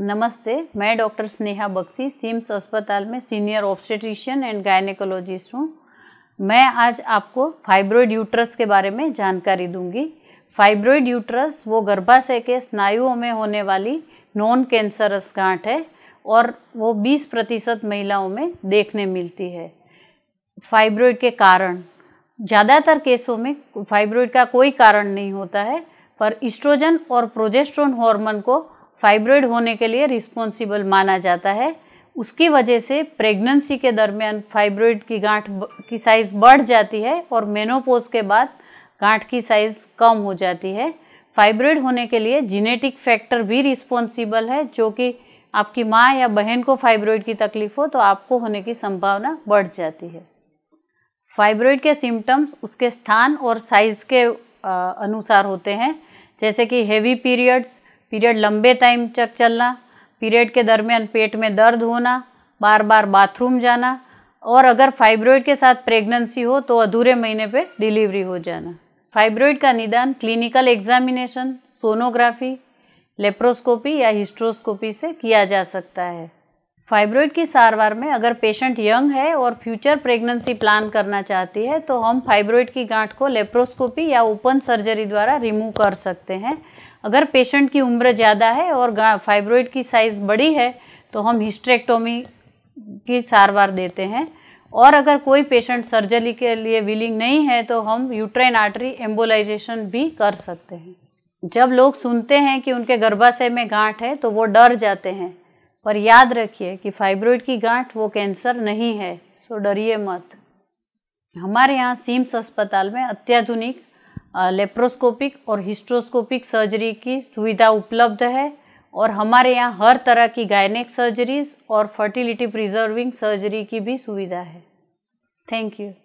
नमस्ते मैं doctor Sneha Bakshi CIMS अस्पताल में सीनियर ऑब्स्टेट्रिशियन एंड गायनेकोलॉजिस्ट हूँ मैं आज आपको फाइब्रोइड यूट्रस के बारे में जानकारी दूंगी फाइब्रोइड यूट्रस वो गर्भाशय के स्नायुओं में होने वाली नॉन कैंसरस गांठ है और वो 20 प्रतिशत महिलाओं में देखने मिलती है फाइब्रोइड के कारण ज़्यादातर केसों में फाइब्रोइड का कोई कारण नहीं होता है पर इस्ट्रोजन और प्रोजेस्ट्रोन हार्मोन को फाइब्रॉइड होने के लिए रिस्पॉन्सिबल माना जाता है उसकी वजह से प्रेगनेंसी के दरमियान फाइब्रॉइड की गांठ की साइज़ बढ़ जाती है और मेनोपोज के बाद गांठ की साइज़ कम हो जाती है फाइब्रॉइड होने के लिए जीनेटिक फैक्टर भी रिस्पॉन्सिबल है जो कि आपकी माँ या बहन को फाइब्रॉइड की तकलीफ हो तो आपको होने की संभावना बढ़ जाती है फाइब्रॉइड के सिम्टम्स उसके स्थान और साइज़ के अनुसार होते हैं जैसे कि हेवी पीरियड्स पीरियड लंबे टाइम तक चलना पीरियड के दरमियान पेट में दर्द होना बार बार बाथरूम जाना और अगर फाइब्रॉइड के साथ प्रेगनेंसी हो तो अधूरे महीने पे डिलीवरी हो जाना फाइब्रॉइड का निदान क्लिनिकल एग्जामिनेशन सोनोग्राफी लेप्रोस्कोपी या हिस्ट्रोस्कोपी से किया जा सकता है फाइब्रॉइड की सारवार में अगर पेशेंट यंग है और फ्यूचर प्रेगनेंसी प्लान करना चाहती है तो हम फाइब्रॉइड की गांठ को लेप्रोस्कोपी या ओपन सर्जरी द्वारा रिमूव कर सकते हैं अगर पेशेंट की उम्र ज़्यादा है और फाइब्रॉइड की साइज़ बड़ी है तो हम हिस्ट्रेक्टोमी की सारवार देते हैं और अगर कोई पेशेंट सर्जरी के लिए विलिंग नहीं है तो हम यूट्रेन आर्टरी एम्बोलाइजेशन भी कर सकते हैं जब लोग सुनते हैं कि उनके गर्भाशय में गांठ है तो वो डर जाते हैं पर याद रखिए कि फाइब्रॉइड की गांठ वो कैंसर नहीं है सो डरिए मत हमारे यहाँ सीम्स अस्पताल में अत्याधुनिक लेप्रोस्कोपिक और हिस्ट्रोस्कोपिक सर्जरी की सुविधा उपलब्ध है और हमारे यहाँ हर तरह की गायनेक सर्जरीज और फर्टिलिटी प्रिजर्विंग सर्जरी की भी सुविधा है थैंक यू